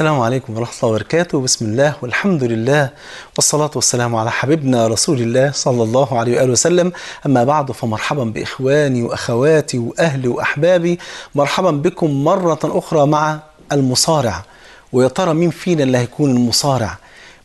السلام عليكم ورحمة الله وبركاته بسم الله والحمد لله والصلاة والسلام على حبيبنا رسول الله صلى الله عليه وآله وسلم أما بعد فمرحبا بإخواني وأخواتي وأهلي وأحبابي مرحبا بكم مرة أخرى مع المصارع ويا ترى مين فينا اللي هيكون المصارع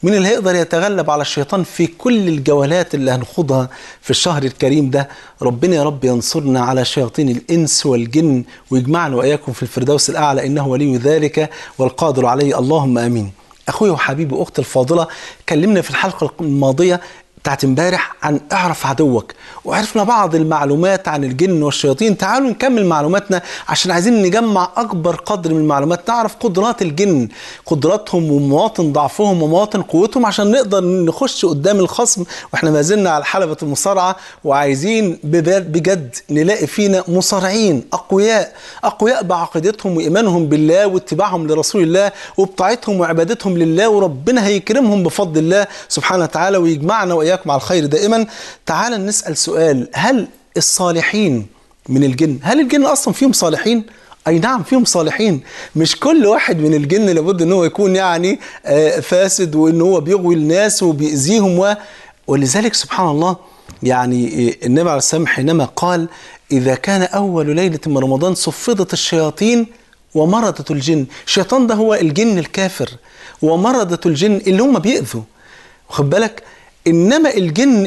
مين اللي هيقدر يتغلب على الشيطان في كل الجولات اللي هنخوضها في الشهر الكريم ده ربنا يا رب ينصرنا على شياطين الإنس والجن ويجمعنا وإياكم في الفردوس الأعلى إنه ولي ذلك والقادر عليه اللهم آمين أخوي وحبيبي وأختي الفاضلة كلمنا في الحلقة الماضية بتاعت امبارح عن اعرف عدوك وعرفنا بعض المعلومات عن الجن والشياطين تعالوا نكمل معلوماتنا عشان عايزين نجمع اكبر قدر من المعلومات نعرف قدرات الجن قدراتهم ومواطن ضعفهم ومواطن قوتهم عشان نقدر نخش قدام الخصم واحنا ما زلنا على حلبة المصارعة وعايزين بجد نلاقي فينا مصارعين اقوياء اقوياء بعقيدتهم وايمانهم بالله واتباعهم لرسول الله وبطاعتهم وعبادتهم لله وربنا هيكرمهم بفضل الله سبحانه وتعالى ويجمعنا وإياهم وإياكم على الخير دائما تعال نسأل سؤال هل الصالحين من الجن هل الجن أصلا فيهم صالحين؟ اي نعم فيهم صالحين مش كل واحد من الجن لابد ان هو يكون يعني آه، فاسد وان هو بيغوي الناس وبيأذيهم و ولذلك سبحان الله يعني آه، النبي عليه السلام حينما قال اذا كان اول ليله من رمضان صفدت الشياطين ومرضت الجن الشيطان ده هو الجن الكافر ومرضت الجن اللي هم بيأذوا واخد بالك انما الجن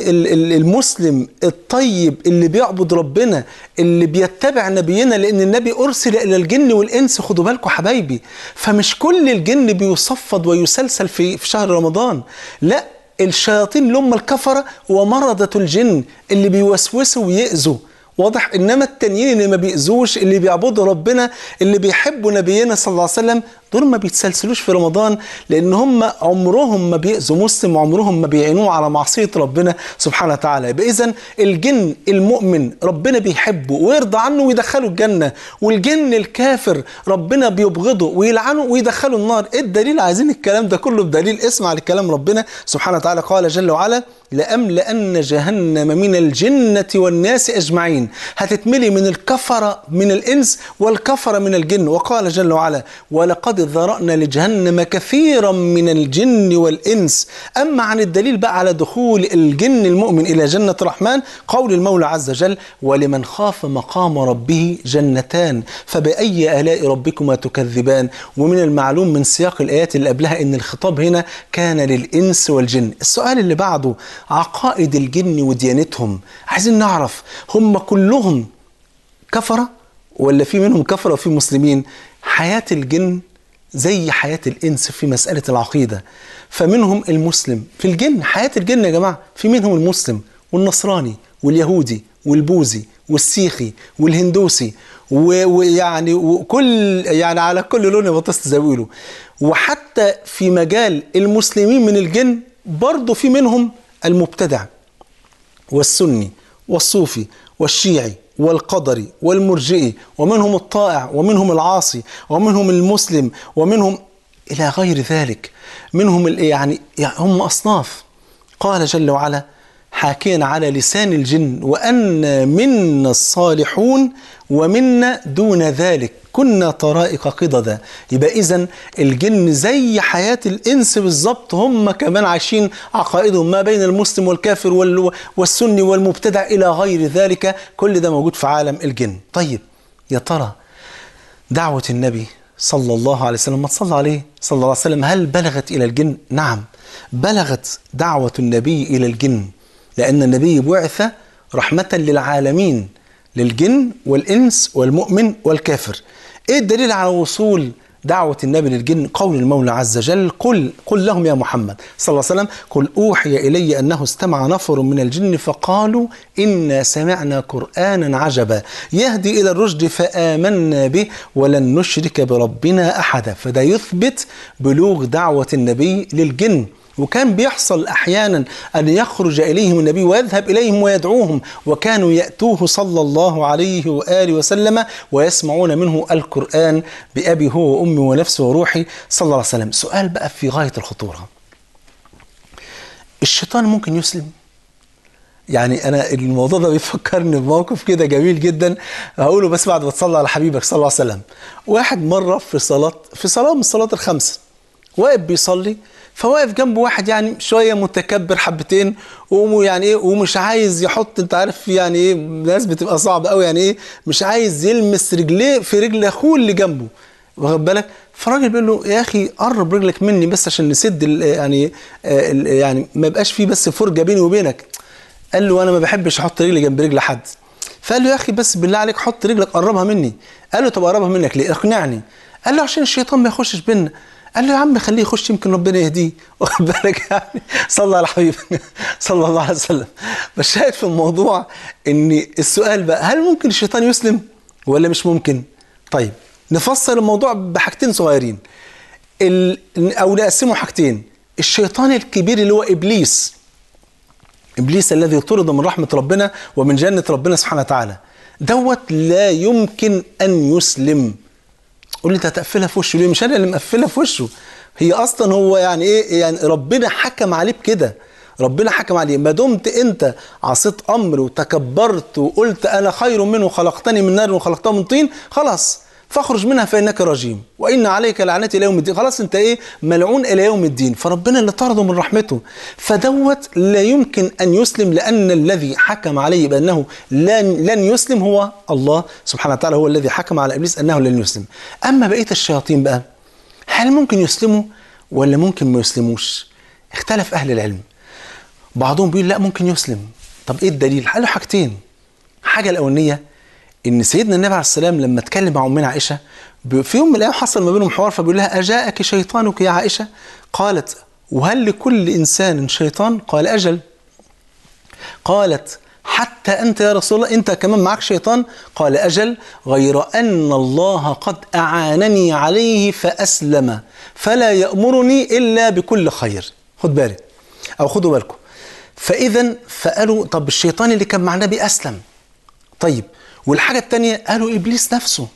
المسلم الطيب اللي بيعبد ربنا اللي بيتبع نبينا لان النبي ارسل الى الجن والانس خدوا بالكم حبايبي فمش كل الجن بيصفد ويسلسل في في شهر رمضان لا الشياطين لهم الكفره ومرضه الجن اللي بيوسوسوا ويأذوا واضح انما التانيين اللي ما بيأذوش اللي بيعبدوا ربنا اللي بيحبوا نبينا صلى الله عليه وسلم دول ما بيتسلسلوش في رمضان لان هم عمرهم ما بيأذوا مسلم وعمرهم ما بيعينوه على معصيه ربنا سبحانه وتعالى يبقى اذا الجن المؤمن ربنا بيحبه ويرضى عنه ويدخله الجنه والجن الكافر ربنا بيبغضه ويلعنه ويدخله النار ايه الدليل عايزين الكلام ده كله بدليل اسمع لكلام ربنا سبحانه وتعالى قال جل وعلا لأملأن جهنم من الجنة والناس أجمعين هتتملي من الكفرة من الإنس والكفرة من الجن وقال جل وعلا ولقد ذرأنا لجهنم كثيرا من الجن والإنس أما عن الدليل بقى على دخول الجن المؤمن إلى جنة الرحمن قول المولى عز وجل ولمن خاف مقام ربه جنتان فبأي آلاء ربكما تكذبان ومن المعلوم من سياق الآيات اللي قبلها أن الخطاب هنا كان للإنس والجن السؤال اللي بعده عقائد الجن وديانتهم عايزين نعرف هم كلهم كفرة ولا في منهم كفرة وفي مسلمين حياة الجن زي حياة الإنس في مسألة العقيدة فمنهم المسلم في الجن حياة الجن يا جماعة في منهم المسلم والنصراني واليهودي والبوذي والسيخي والهندوسي ويعني وكل يعني على كل لون بطست تزاويله وحتى في مجال المسلمين من الجن برضه في منهم المبتدع والسني والصوفي والشيعي والقدر والمرجئي ومنهم الطائع ومنهم العاصي ومنهم المسلم ومنهم إلى غير ذلك منهم يعني, يعني هم أصناف قال جل وعلا حاكيا على لسان الجن وأن منا الصالحون ومنا دون ذلك كنا طرائق قضدا يبقى إذا الجن زي حياة الإنس بالظبط هم كمان عايشين عقائدهم ما بين المسلم والكافر والسني والمبتدع إلى غير ذلك كل ده موجود في عالم الجن طيب يا ترى دعوة النبي صلى الله عليه وسلم ما تصلى عليه صلى الله عليه وسلم هل بلغت إلى الجن؟ نعم بلغت دعوة النبي إلى الجن لأن النبي بعث رحمة للعالمين للجن والإنس والمؤمن والكافر إيه الدليل على وصول دعوة النبي للجن قول المولى عز وجل قل قل لهم يا محمد صلى الله عليه وسلم قل أوحي إلي أنه استمع نفر من الجن فقالوا إنا سمعنا قرآنا عجبا يهدي إلى الرشد فآمنا به ولن نشرك بربنا أحدا فده يثبت بلوغ دعوة النبي للجن وكان بيحصل أحيانا أن يخرج إليهم النبي ويذهب إليهم ويدعوهم وكانوا يأتوه صلى الله عليه وآله وسلم ويسمعون منه القرآن بأبي هو وأمي ونفسي وروحي صلى الله عليه وسلم سؤال بقى في غاية الخطورة الشيطان ممكن يسلم يعني انا الموضوع ده بيفكرني بموقف كده جميل جدا هقوله بس بعد ما تصلي على حبيبك صلى الله عليه وسلم واحد مره في صلاه في صلاه من الصلاه الخمسه واقف بيصلي فواقف جنبه واحد يعني شويه متكبر حبتين ويعني ايه ومش عايز يحط انت عارف يعني ايه ناس بتبقى صعبه قوي يعني ايه مش عايز يلمس رجليه في رجل اخوه اللي جنبه واخد بالك فالراجل بيقول له يا اخي قرب رجلك مني بس عشان نسد يعني آه، يعني ما يبقاش فيه بس فرجه بيني وبينك قال له انا ما بحبش احط رجلي جنب رجل حد فقال له يا اخي بس بالله عليك حط رجلك قربها مني قال له طب اقربها منك ليه اقنعني قال له عشان الشيطان ما يخشش بينا قال له يا عم خليه يخش يمكن ربنا يهديه واخد بالك يعني صلى على الحبيب صلى الله عليه وسلم فالشاهد في الموضوع ان السؤال بقى هل ممكن الشيطان يسلم ولا مش ممكن؟ طيب نفصل الموضوع بحاجتين صغيرين ال... او نقسمه حاجتين الشيطان الكبير اللي هو ابليس ابليس الذي طرد من رحمه ربنا ومن جنه ربنا سبحانه وتعالى دوت لا يمكن ان يسلم قول لي انت هتقفلها في وشه ليه مش انا اللي مقفلها في وشه هي اصلا هو يعني ايه يعني ربنا حكم عليه بكده ربنا حكم عليه ما دمت انت عصيت امر وتكبرت وقلت انا خير منه خلقتني من نار وخلقته من طين خلاص فاخرج منها فانك رجيم وان عليك لعنتي الى يوم الدين خلاص انت ايه ملعون الى يوم الدين فربنا اللي طرده من رحمته فدوت لا يمكن ان يسلم لان الذي حكم عليه بانه لن لن يسلم هو الله سبحانه وتعالى هو الذي حكم على ابليس انه لن يسلم اما بقيه الشياطين بقى هل ممكن يسلموا ولا ممكن ما يسلموش اختلف اهل العلم بعضهم بيقول لا ممكن يسلم طب ايه الدليل قالوا حاجتين حاجه الاولانيه ان سيدنا النبي عليه السلام لما اتكلم مع امنا عائشه في يوم من الايام حصل ما بينهم حوار فبيقول لها اجاءك شيطانك يا عائشه قالت وهل لكل انسان شيطان قال اجل قالت حتى انت يا رسول الله انت كمان معك شيطان قال اجل غير ان الله قد اعانني عليه فاسلم فلا يامرني الا بكل خير خد بالك او خدوا بالكم فاذا فقالوا طب الشيطان اللي كان مع النبي اسلم طيب والحاجة التانية قالوا إبليس نفسه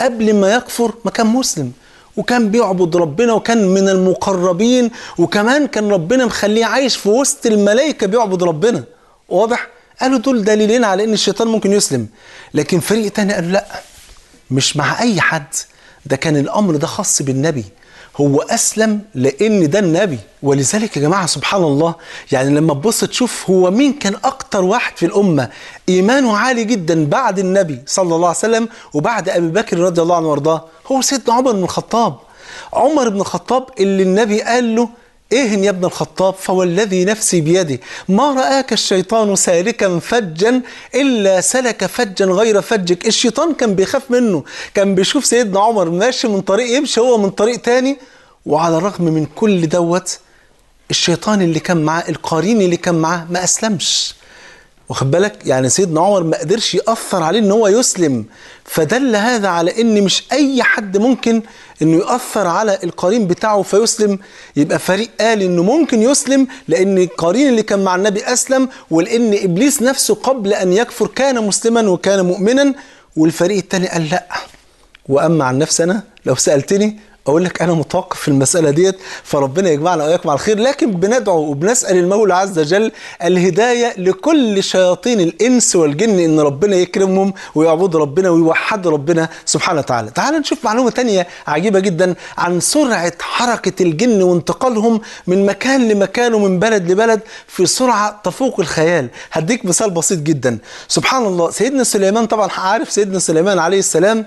قبل ما يكفر ما كان مسلم وكان بيعبد ربنا وكان من المقربين وكمان كان ربنا مخليه عايش في وسط الملائكة بيعبد ربنا واضح؟ قالوا دول دليلين على ان الشيطان ممكن يسلم لكن فريق تاني قالوا لا مش مع اي حد ده كان الامر ده خاص بالنبي هو أسلم لأن ده النبي ولذلك يا جماعة سبحان الله يعني لما تبص تشوف هو مين كان أكتر واحد في الأمة إيمانه عالي جدا بعد النبي صلى الله عليه وسلم وبعد أبي بكر رضي الله عنه وارضاه هو سيدنا عمر بن الخطاب عمر بن الخطاب اللي النبي قال له اهن يا ابن الخطاب فوالذي نفسي بيده ما رآك الشيطان سالكا فجا إلا سلك فجا غير فجك الشيطان كان بيخاف منه كان بيشوف سيدنا عمر ماشي من طريق يمشي هو من طريق تاني وعلى الرغم من كل دوت الشيطان اللي كان معاه القرين اللي كان معاه ما أسلمش واخد بالك يعني سيدنا عمر ما قدرش يأثر عليه ان هو يسلم فدل هذا على ان مش اي حد ممكن انه يؤثر على القرين بتاعه فيسلم يبقى فريق قال انه ممكن يسلم لان القرين اللي كان مع النبي اسلم ولان ابليس نفسه قبل ان يكفر كان مسلما وكان مؤمنا والفريق الثاني قال لا واما عن نفسي انا لو سالتني اقول لك انا متوقف في المساله ديت فربنا يجمعنا واياكم على الخير لكن بندعو وبنسال المولى عز وجل الهدايه لكل شياطين الانس والجن ان ربنا يكرمهم ويعبدوا ربنا ويوحدوا ربنا سبحانه وتعالى تعال نشوف معلومه تانية عجيبه جدا عن سرعه حركه الجن وانتقالهم من مكان لمكان ومن بلد لبلد في سرعه تفوق الخيال هديك مثال بسيط جدا سبحان الله سيدنا سليمان طبعا عارف سيدنا سليمان عليه السلام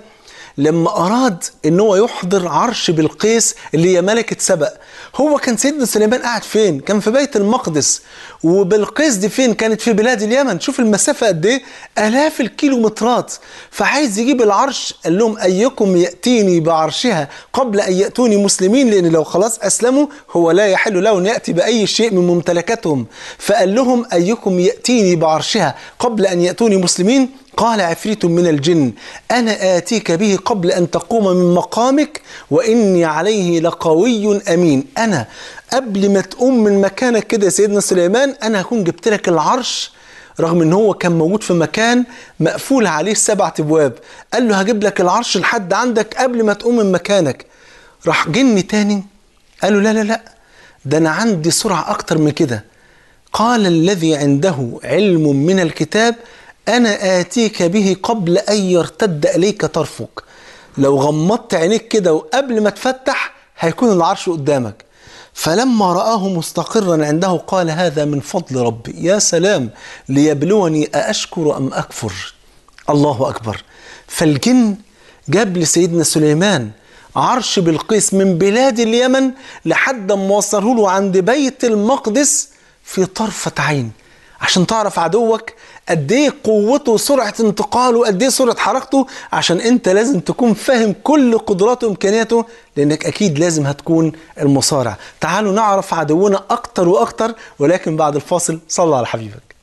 لما أراد إن هو يحضر عرش بالقيس اللي هي ملكة سبأ هو كان سيدنا سليمان قاعد فين؟ كان في بيت المقدس وبالقيس دي فين؟ كانت في بلاد اليمن شوف المسافة قد إيه؟ آلاف الكيلومترات فعايز يجيب العرش قال لهم أيكم يأتيني بعرشها قبل أن يأتوني مسلمين لأن لو خلاص أسلموا هو لا يحل له أن يأتي بأي شيء من ممتلكاتهم فقال لهم أيكم يأتيني بعرشها قبل أن يأتوني مسلمين قال عفريت من الجن انا اتيك به قبل ان تقوم من مقامك واني عليه لقوي امين انا قبل ما تقوم من مكانك كده سيدنا سليمان انا هكون جبت لك العرش رغم ان هو كان موجود في مكان مقفول عليه سبعة ابواب قال له هجيب لك العرش لحد عندك قبل ما تقوم من مكانك راح جن تاني قال له لا لا لا ده انا عندي سرعه اكتر من كده قال الذي عنده علم من الكتاب أنا آتيك به قبل أن يرتد إليك طرفك لو غمضت عينيك كده وقبل ما تفتح هيكون العرش قدامك فلما رآه مستقرا عنده قال هذا من فضل ربي يا سلام ليبلوني أأشكر أم أكفر الله أكبر فالجن جاب لسيدنا سليمان عرش بالقيس من بلاد اليمن لحد ما وصله له عند بيت المقدس في طرفة عين عشان تعرف عدوك قد ايه قوته وسرعه انتقاله قد ايه سرعه حركته عشان انت لازم تكون فاهم كل قدراته وامكانياته لانك اكيد لازم هتكون المصارع تعالوا نعرف عدونا اكتر واكتر ولكن بعد الفاصل صلى على حبيبك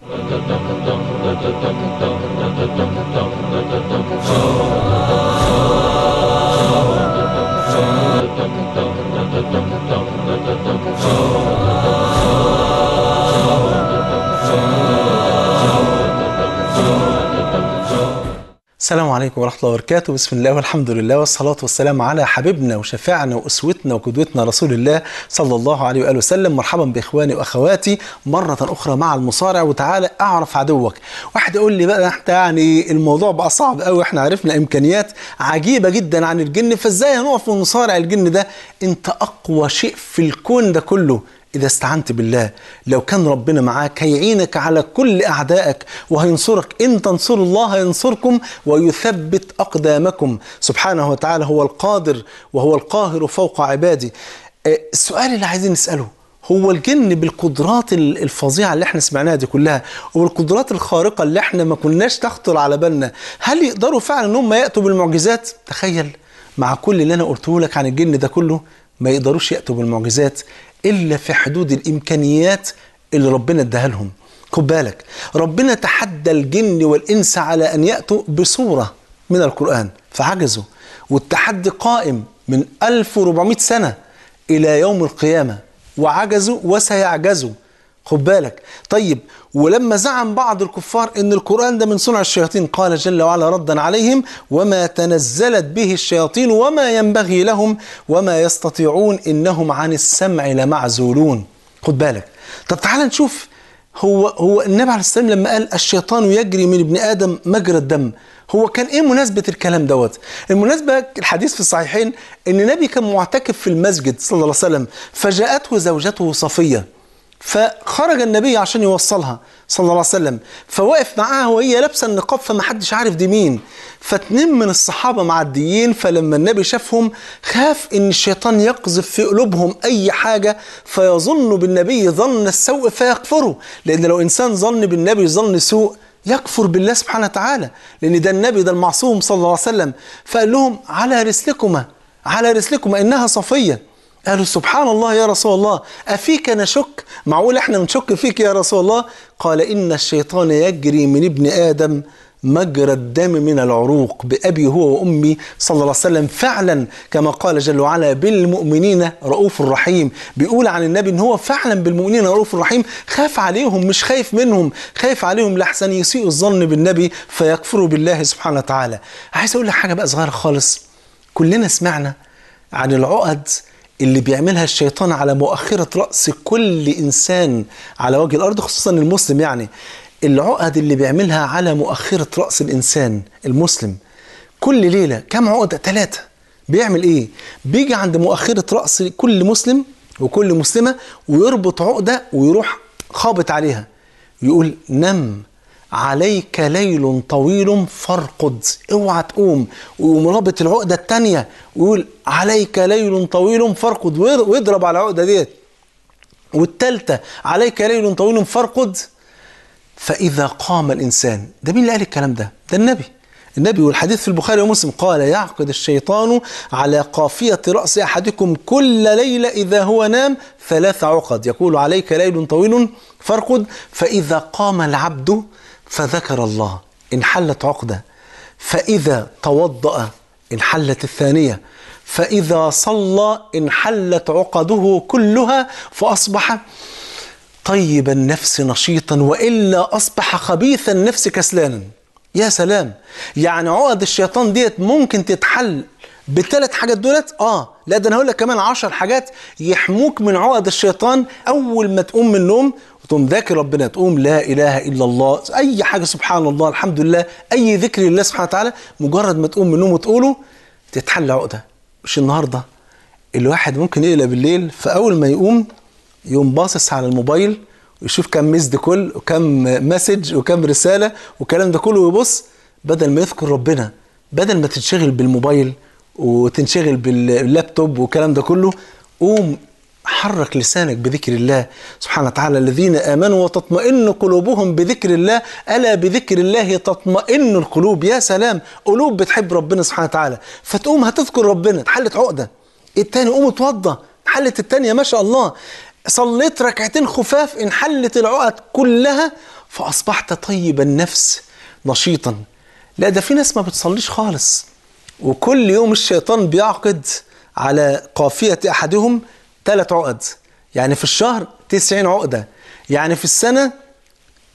السلام عليكم ورحمة الله وبركاته بسم الله والحمد لله والصلاة والسلام على حبيبنا وشفاعنا وأسوتنا وقدوتنا رسول الله صلى الله عليه وآله وسلم مرحبا بإخواني وأخواتي مرة أخرى مع المصارع وتعالى أعرف عدوك واحد يقول لي بقى احنا يعني الموضوع بقى صعب قوي احنا عرفنا إمكانيات عجيبة جدا عن الجن فازاي هنقف المصارع الجن ده انت أقوى شيء في الكون ده كله إذا استعنت بالله لو كان ربنا معاك هيعينك على كل أعدائك وهينصرك إن تنصر الله ينصركم ويثبت أقدامكم سبحانه وتعالى هو القادر وهو القاهر فوق عبادي آه، السؤال اللي عايزين نسأله هو الجن بالقدرات الفظيعة اللي احنا سمعناها دي كلها وبالقدرات الخارقة اللي احنا ما كناش تخطر على بالنا هل يقدروا فعلا ان هم يأتوا بالمعجزات تخيل مع كل اللي انا قلته لك عن الجن ده كله ما يقدروش يأتوا بالمعجزات الا في حدود الامكانيات اللي ربنا اداها لهم خد بالك ربنا تحدى الجن والانس على ان ياتوا بصوره من القران فعجزوا والتحدي قائم من 1400 سنه الى يوم القيامه وعجزوا وسيعجزوا خد بالك طيب ولما زعم بعض الكفار ان القران ده من صنع الشياطين قال جل وعلا ردا عليهم وما تنزلت به الشياطين وما ينبغي لهم وما يستطيعون انهم عن السمع لمعزولون خد بالك طب تعال نشوف هو هو النبي عليه السلام لما قال الشيطان يجري من ابن ادم مجرى الدم هو كان ايه مناسبه الكلام دوت المناسبه الحديث في الصحيحين ان النبي كان معتكف في المسجد صلى الله عليه وسلم فجاءته زوجته صفيه فخرج النبي عشان يوصلها صلى الله عليه وسلم فوقف معاها وهي لابسه النقاب فمحدش عارف دي مين فاتنين من الصحابه معديين فلما النبي شافهم خاف ان الشيطان يقذف في قلوبهم اي حاجه فيظنوا بالنبي ظن السوء فيكفروا لان لو انسان ظن بالنبي ظن سوء يكفر بالله سبحانه وتعالى لان ده النبي ده المعصوم صلى الله عليه وسلم فقال لهم على رسلكما على رسلكما انها صفيه قالوا سبحان الله يا رسول الله أفيك نشك معقول احنا بنشك فيك يا رسول الله قال إن الشيطان يجري من ابن آدم مجرى الدم من العروق بأبي هو وأمي صلى الله عليه وسلم فعلا كما قال جل وعلا بالمؤمنين رؤوف رحيم بيقول عن النبي إن هو فعلا بالمؤمنين رؤوف رحيم خاف عليهم مش خايف منهم خايف عليهم لحسن يسيء الظن بالنبي فيكفروا بالله سبحانه وتعالى عايز أقول لك حاجة بقى صغيرة خالص كلنا سمعنا عن العقد اللي بيعملها الشيطان على مؤخرة رأس كل إنسان على وجه الأرض خصوصا المسلم يعني العقد اللي بيعملها على مؤخرة رأس الإنسان المسلم كل ليلة كم عقدة؟ ثلاثة بيعمل إيه؟ بيجي عند مؤخرة رأس كل مسلم وكل مسلمة ويربط عقدة ويروح خابط عليها يقول نم عليك ليل طويل فارقد اوعى تقوم ويقوم رابط العقده الثانيه ويقول عليك ليل طويل فارقد واضرب على العقده ديت والثالثه عليك ليل طويل فارقد فاذا قام الانسان ده مين اللي قال الكلام ده ده النبي النبي والحديث في البخاري ومسلم قال يعقد الشيطان على قافية رأس أحدكم كل ليلة إذا هو نام ثلاث عقد يقول عليك ليل طويل فارقد فإذا قام العبد فذكر الله انحلت عقده فإذا توضأ انحلت الثانية فإذا صلى انحلت عقده كلها فأصبح طيب النفس نشيطا وإلا أصبح خبيث النفس كسلانا يا سلام يعني عقد الشيطان ديت ممكن تتحل بالثلاث حاجات دولت اه لا ده انا هقول لك كمان عشر حاجات يحموك من عقد الشيطان اول ما تقوم من النوم تقوم ذاكر ربنا تقوم لا اله الا الله اي حاجه سبحان الله الحمد لله اي ذكر لله سبحانه وتعالى مجرد ما تقوم من النوم وتقوله تتحل عقده مش النهارده الواحد ممكن يقلق بالليل فاول ما يقوم يقوم باصص على الموبايل ويشوف كم مسد كل وكم مسج وكم رساله والكلام ده كله ويبص بدل ما يذكر ربنا بدل ما تنشغل بالموبايل وتنشغل باللابتوب والكلام ده كله قوم حرك لسانك بذكر الله سبحانه وتعالى الذين امنوا وتطمئن قلوبهم بذكر الله الا بذكر الله تطمئن القلوب يا سلام قلوب بتحب ربنا سبحانه وتعالى فتقوم هتذكر ربنا اتحلت عقده التاني قوم اتوضى اتحلت التانية ما شاء الله صليت ركعتين خفاف انحلت العقد كلها فاصبحت طيب النفس نشيطا لا ده في ناس ما بتصليش خالص وكل يوم الشيطان بيعقد على قافية أحدهم ثلاث عقد يعني في الشهر 90 عقدة يعني في السنة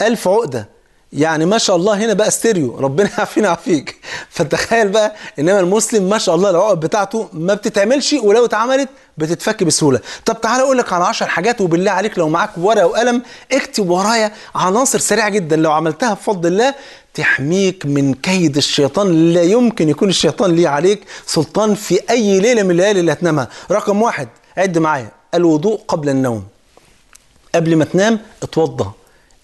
1000 عقدة يعني ما شاء الله هنا بقى ستيريو ربنا يعافينا ويعافيك فتخيل بقى انما المسلم ما شاء الله العقد بتاعته ما بتتعملش ولو اتعملت بتتفك بسهوله طب تعالى اقول لك على 10 حاجات وبالله عليك لو معاك ورقه وقلم اكتب ورايا عناصر سريعه جدا لو عملتها بفضل الله تحميك من كيد الشيطان لا يمكن يكون الشيطان ليه عليك سلطان في اي ليله من الليالي اللي هتنامها رقم واحد عد معايا الوضوء قبل النوم قبل ما تنام اتوضى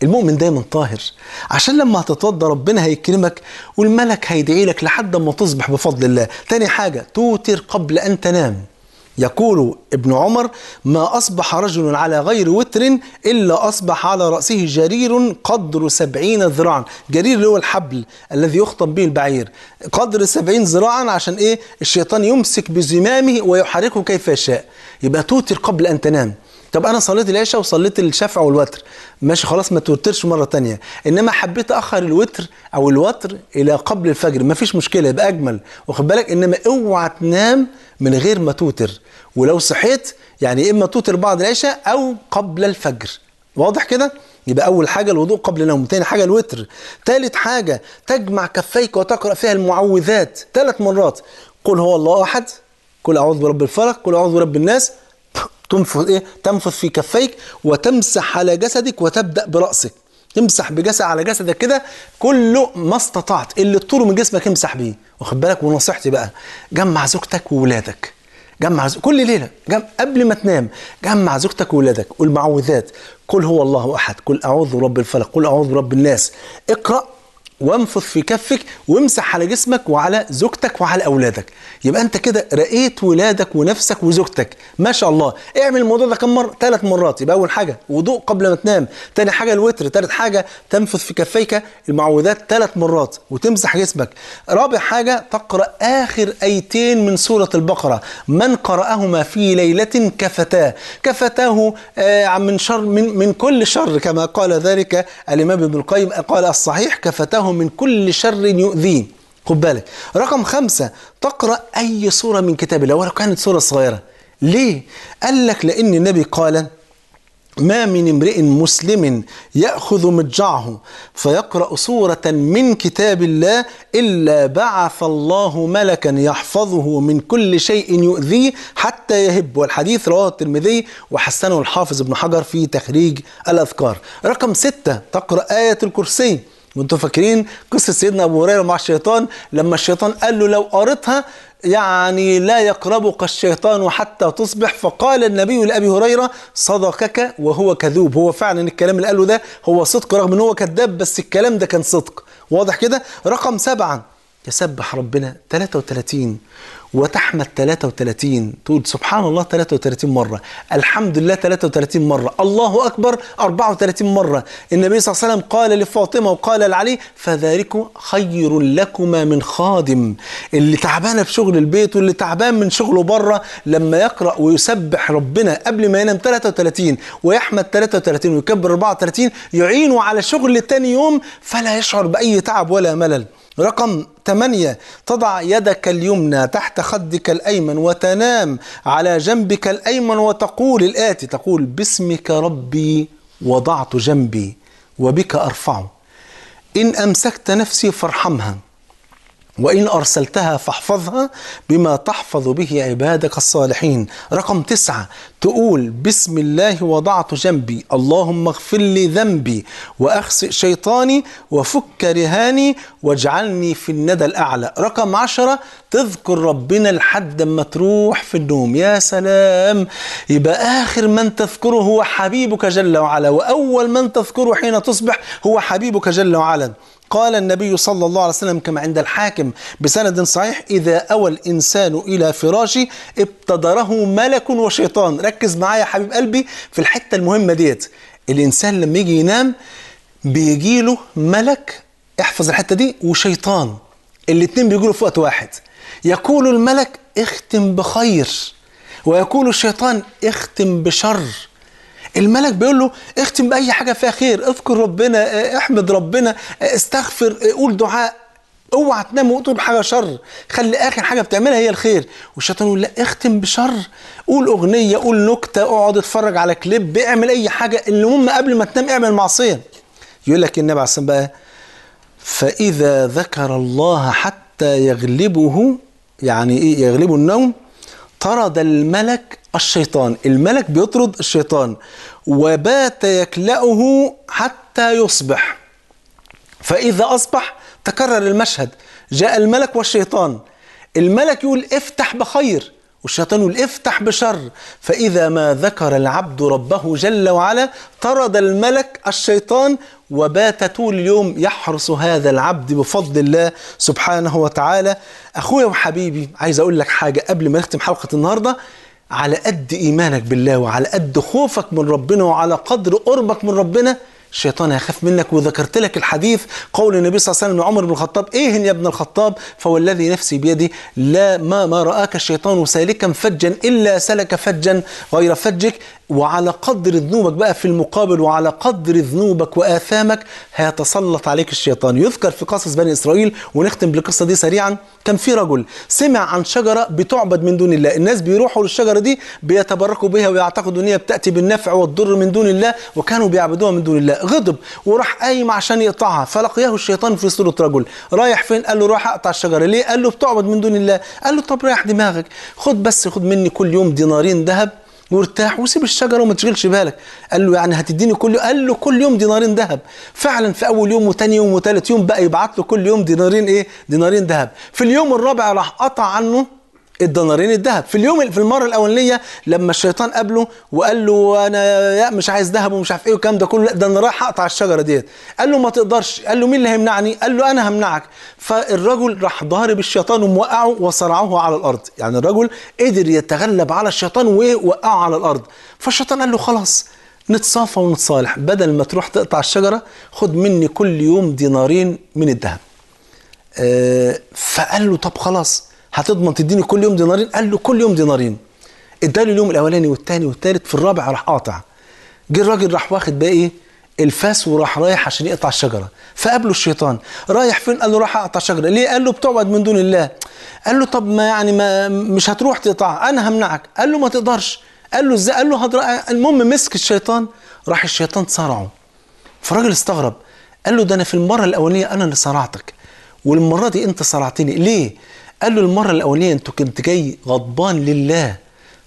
المؤمن دايما طاهر عشان لما هتتوضى ربنا هيكرمك والملك هيدعي لك لحد ما تصبح بفضل الله تاني حاجة توتر قبل أن تنام يقول ابن عمر ما أصبح رجل على غير وتر إلا أصبح على رأسه جرير قدر سبعين ذراعا جرير اللي هو الحبل الذي يخطب به البعير قدر سبعين ذراعا عشان إيه الشيطان يمسك بزمامه ويحركه كيف يشاء يبقى توتر قبل أن تنام طب انا صليت العشاء وصليت الشفع والوتر ماشي خلاص ما توترش مره تانية انما حبيت اخر الوتر او الوتر الى قبل الفجر مفيش مشكله يبقى اجمل واخد بالك انما اوعى تنام من غير ما توتر ولو صحيت يعني يا اما توتر بعد العشاء او قبل الفجر واضح كده يبقى اول حاجه الوضوء قبل النوم تاني حاجه الوتر تالت حاجه تجمع كفيك وتقرا فيها المعوذات ثلاث مرات قل هو الله احد قل اعوذ برب الفلق قل اعوذ برب الناس تنفث ايه تنفث في كفيك وتمسح على جسدك وتبدا براسك تمسح بجسد على جسدك كده كله ما استطعت اللي تطوله من جسمك امسح بيه واخد بالك ونصيحتي بقى جمع زوجتك واولادك جمع كل ليله جم... قبل ما تنام جمع زوجتك واولادك والمعوذات قل هو الله احد قل اعوذ برب الفلق قل اعوذ برب الناس اقرا وانفض في كفك وامسح على جسمك وعلى زوجتك وعلى اولادك يبقى انت كده رقيت ولادك ونفسك وزوجتك ما شاء الله اعمل الموضوع ده كم مره ثلاث مرات يبقى اول حاجه وضوء قبل ما تنام ثاني حاجه الوتر ثالث حاجه تنفض في كفيك المعوذات ثلاث مرات وتمسح جسمك رابع حاجه تقرا اخر ايتين من سوره البقره من قراهما في ليله كفتاه كفتاه آه من شر من من كل شر كما قال ذلك الامام ابن القيم قال الصحيح كفتاه من كل شر يؤذيه خد بالك رقم خمسة تقرأ أي سورة من كتاب الله ولو كانت سورة صغيرة ليه؟ قال لك لأن النبي قال ما من امرئ مسلم ياخذ مضجعه فيقرا سوره من كتاب الله الا بعث الله ملكا يحفظه من كل شيء يؤذيه حتى يهب والحديث رواه الترمذي وحسنه الحافظ ابن حجر في تخريج الاذكار رقم سته تقرا ايه الكرسي وانتم فاكرين قصه سيدنا ابو هريره مع الشيطان لما الشيطان قال له لو قريتها يعني لا يقربك الشيطان حتى تصبح فقال النبي لابي هريره صدقك وهو كذوب هو فعلا الكلام اللي قاله ده هو صدق رغم ان هو كذاب بس الكلام ده كان صدق واضح كده رقم سبعه يسبح ربنا 33 وتحمد 33 تقول سبحان الله 33 مرة الحمد لله 33 مرة الله أكبر 34 مرة النبي صلى الله عليه وسلم قال لفاطمة وقال لعلي فذلك خير لكما من خادم اللي تعبانة في شغل البيت واللي تعبان من شغله بره لما يقرأ ويسبح ربنا قبل ما ينام 33 ويحمد 33 ويكبر 34 يعينه على شغل تاني يوم فلا يشعر بأي تعب ولا ملل رقم 8 تضع يدك اليمنى تحت خدك الأيمن وتنام على جنبك الأيمن وتقول الآتي تقول باسمك ربي وضعت جنبي وبك أرفعه إن أمسكت نفسي فارحمها وإن أرسلتها فاحفظها بما تحفظ به عبادك الصالحين رقم تسعة تقول بسم الله وضعت جنبي اللهم اغفر لي ذنبي وأخسئ شيطاني وفك رهاني واجعلني في الندى الأعلى رقم عشرة تذكر ربنا لحد ما تروح في النوم يا سلام يبقى آخر من تذكره هو حبيبك جل وعلا وأول من تذكره حين تصبح هو حبيبك جل وعلا قال النبي صلى الله عليه وسلم كما عند الحاكم بسند صحيح إذا أوى الإنسان إلى فراشي ابتدره ملك وشيطان ركز معايا يا حبيب قلبي في الحتة المهمة ديت الإنسان لما يجي ينام بيجيله ملك احفظ الحتة دي وشيطان الاتنين بيجيله في وقت واحد يقول الملك اختم بخير ويقول الشيطان اختم بشر الملك بيقول له اختم باي حاجه فيها خير اذكر ربنا اه، احمد ربنا اه، استغفر اه، قول دعاء اوعى تنام وتقول طيب حاجه شر خلي اخر حاجه بتعملها هي الخير والشيطان يقول لا اختم بشر قول اغنيه قول نكته اقعد اتفرج على كليب اعمل اي حاجه المهم قبل ما تنام اعمل معصيه يقول لك إيه النبي عليه الصلاه بقى فاذا ذكر الله حتى يغلبه يعني ايه يغلبه النوم طرد الملك الشيطان الملك بيطرد الشيطان وبات يكلأه حتى يصبح فإذا أصبح تكرر المشهد جاء الملك والشيطان الملك يقول افتح بخير والشيطان يقول افتح بشر فإذا ما ذكر العبد ربه جل وعلا طرد الملك الشيطان وبات طول اليوم يحرس هذا العبد بفضل الله سبحانه وتعالى أخويا وحبيبي عايز أقول لك حاجة قبل ما نختم حلقة النهاردة على قد إيمانك بالله وعلى قد خوفك من ربنا وعلى قدر قربك من ربنا الشيطان هيخاف منك وذكرت لك الحديث قول النبي صلى الله عليه وسلم عمر بن الخطاب ايه يا ابن الخطاب فوالذي نفسي بيدي لا ما ما راك الشيطان سالكا فجا الا سلك فجا غير فجك وعلى قدر ذنوبك بقى في المقابل وعلى قدر ذنوبك واثامك هيتسلط عليك الشيطان يذكر في قصص بني اسرائيل ونختم بالقصه دي سريعا كان في رجل سمع عن شجره بتعبد من دون الله الناس بيروحوا للشجره دي بيتبركوا بها ويعتقدوا ان هي بتاتي بالنفع والضر من دون الله وكانوا بيعبدوها من دون الله غضب وراح قايم عشان يقطعها فلقياه الشيطان في صورة رجل رايح فين قال له روح اقطع الشجرة ليه قال له بتعبد من دون الله قال له طب رايح دماغك خد بس خد مني كل يوم دينارين ذهب وارتاح وسيب الشجره وما تشغلش بالك قال له يعني هتديني كل قال له كل يوم دينارين ذهب فعلا في اول يوم وثاني يوم وثالث يوم بقى يبعت له كل يوم دينارين ايه دينارين ذهب في اليوم الرابع راح قطع عنه الدنارين الذهب في اليوم في المره الاولانيه لما الشيطان قابله وقال له انا مش عايز ذهب ومش عارف ايه والكلام ده كله ده انا رايح اقطع الشجره ديت قال له ما تقدرش قال له مين اللي هيمنعني قال له انا همنعك فالرجل راح ضارب الشيطان وموقعه وصرعه على الارض يعني الرجل قدر يتغلب على الشيطان ووقعه على الارض فالشيطان قال له خلاص نتصافى ونتصالح بدل ما تروح تقطع الشجره خد مني كل يوم دينارين من الذهب آه، فقال له طب خلاص هتضمن تديني كل يوم دينارين قال له كل يوم دينارين اداله اليوم الاولاني والثاني والثالث في الرابع راح قاطع جه الراجل راح واخد بقى ايه الفاس وراح رايح عشان يقطع الشجره فقابله الشيطان رايح فين قال له راح اقطع شجره ليه قال له بتعبد من دون الله قال له طب ما يعني ما مش هتروح تقطعها انا همنعك قال له ما تقدرش قال له ازاي قال له هضر... المهم مسك الشيطان راح الشيطان صارعه فالراجل استغرب قال له ده انا في المره الاولانيه انا اللي صرعتك والمره دي انت صرعتني ليه قال له المرة الأولانية أنت كنت جاي غضبان لله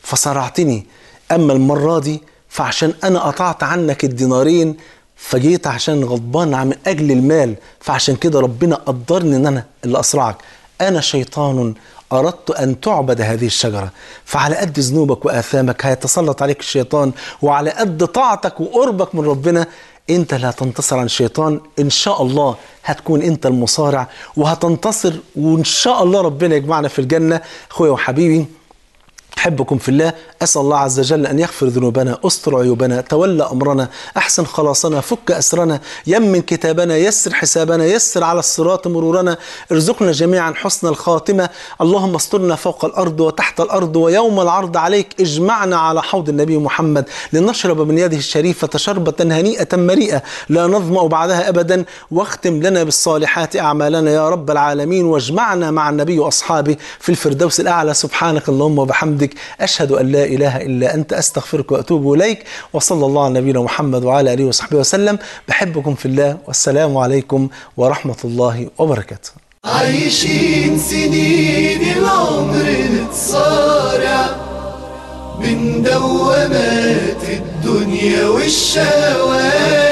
فصرعتني أما المرة دي فعشان أنا قطعت عنك الدينارين فجيت عشان غضبان عم أجل المال فعشان كده ربنا قدرني إن أنا اللي أسرعك أنا شيطان أردت أن تعبد هذه الشجرة فعلى قد ذنوبك وآثامك هيتسلط عليك الشيطان وعلى قد طاعتك وقربك من ربنا انت اللي هتنتصر عن الشيطان ان شاء الله هتكون انت المصارع وهتنتصر وان شاء الله ربنا يجمعنا في الجنه اخويا وحبيبي أحبكم في الله أسأل الله عز وجل أن يغفر ذنوبنا أستر عيوبنا تولى أمرنا أحسن خلاصنا فك أسرنا يمن كتابنا يسر حسابنا يسر على الصراط مرورنا ارزقنا جميعا حسن الخاتمة اللهم استرنا فوق الأرض وتحت الأرض ويوم العرض عليك اجمعنا على حوض النبي محمد لنشرب من يده الشريفة شربة هنيئة مريئة لا نظمأ بعدها أبدا واختم لنا بالصالحات أعمالنا يا رب العالمين واجمعنا مع النبي وأصحابه في الفردوس الأعلى سبحانك اللهم وبحمدك وبحمدك أشهد أن لا إله إلا أنت أستغفرك وأتوب إليك وصلى الله على نبينا محمد وعلى آله وصحبه وسلم بحبكم في الله والسلام عليكم ورحمة الله وبركاته عايشين سنين العمر نتصارع من دوامات الدنيا والشوارع